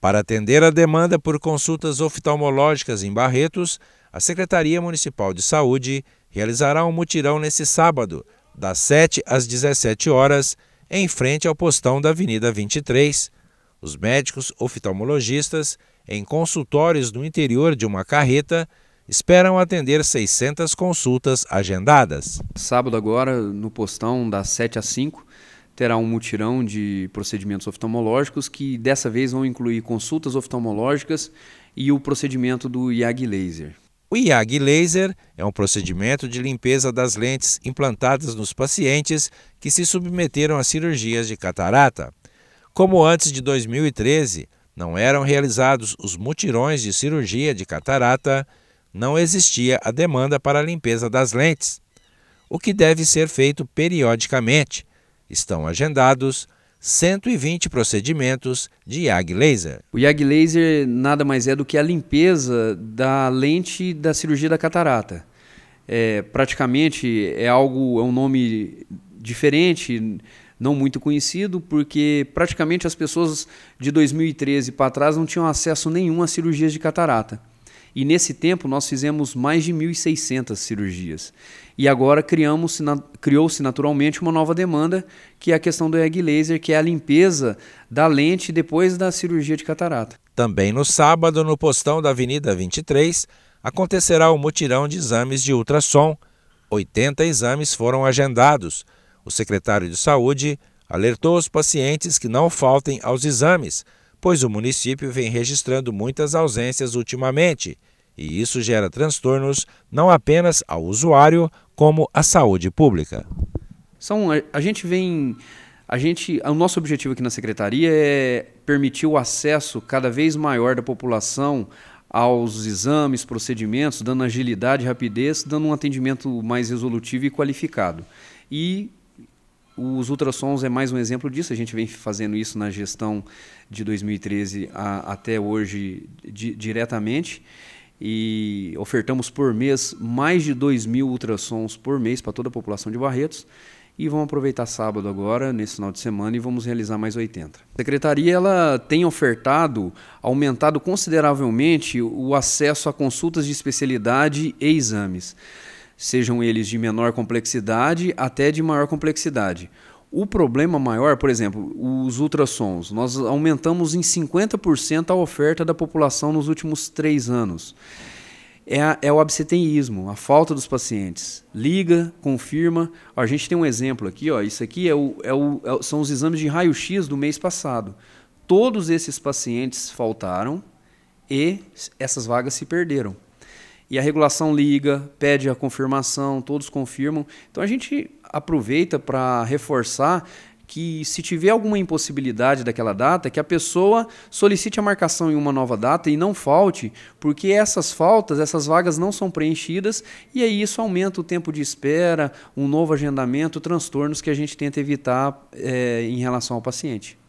Para atender a demanda por consultas oftalmológicas em Barretos, a Secretaria Municipal de Saúde realizará um mutirão nesse sábado, das 7 às 17 horas, em frente ao postão da Avenida 23. Os médicos oftalmologistas, em consultórios no interior de uma carreta, esperam atender 600 consultas agendadas. Sábado agora, no postão das 7 às 5, terá um mutirão de procedimentos oftalmológicos que dessa vez vão incluir consultas oftalmológicas e o procedimento do IAG laser. O IAG laser é um procedimento de limpeza das lentes implantadas nos pacientes que se submeteram a cirurgias de catarata. Como antes de 2013 não eram realizados os mutirões de cirurgia de catarata, não existia a demanda para a limpeza das lentes, o que deve ser feito periodicamente Estão agendados 120 procedimentos de YAG laser. O YAG laser nada mais é do que a limpeza da lente da cirurgia da catarata. É, praticamente é algo, é um nome diferente, não muito conhecido, porque praticamente as pessoas de 2013 para trás não tinham acesso nenhum a cirurgias de catarata. E nesse tempo nós fizemos mais de 1.600 cirurgias. E agora criamos criou-se naturalmente uma nova demanda, que é a questão do egg laser, que é a limpeza da lente depois da cirurgia de catarata. Também no sábado, no postão da Avenida 23, acontecerá o um mutirão de exames de ultrassom. 80 exames foram agendados. O secretário de Saúde alertou os pacientes que não faltem aos exames pois o município vem registrando muitas ausências ultimamente, e isso gera transtornos não apenas ao usuário, como à saúde pública. São, a gente vem a gente, o nosso objetivo aqui na secretaria é permitir o acesso cada vez maior da população aos exames, procedimentos, dando agilidade, rapidez, dando um atendimento mais resolutivo e qualificado. E os ultrassons é mais um exemplo disso. A gente vem fazendo isso na gestão de 2013 a, até hoje di, diretamente e ofertamos por mês mais de 2 mil ultrassons por mês para toda a população de Barretos. E vamos aproveitar sábado agora, nesse final de semana, e vamos realizar mais 80. A secretaria ela tem ofertado, aumentado consideravelmente o acesso a consultas de especialidade e exames sejam eles de menor complexidade até de maior complexidade. O problema maior, por exemplo, os ultrassons. Nós aumentamos em 50% a oferta da população nos últimos três anos. É, a, é, o absenteísmo, a falta dos pacientes. Liga, confirma. a gente tem um exemplo aqui, ó, isso aqui é o, é o, é, são os exames de raio-x do mês passado. Todos esses pacientes faltaram e essas vagas se perderam e a regulação liga, pede a confirmação, todos confirmam. Então a gente aproveita para reforçar que se tiver alguma impossibilidade daquela data, que a pessoa solicite a marcação em uma nova data e não falte, porque essas faltas, essas vagas não são preenchidas e aí isso aumenta o tempo de espera, um novo agendamento, transtornos que a gente tenta evitar é, em relação ao paciente.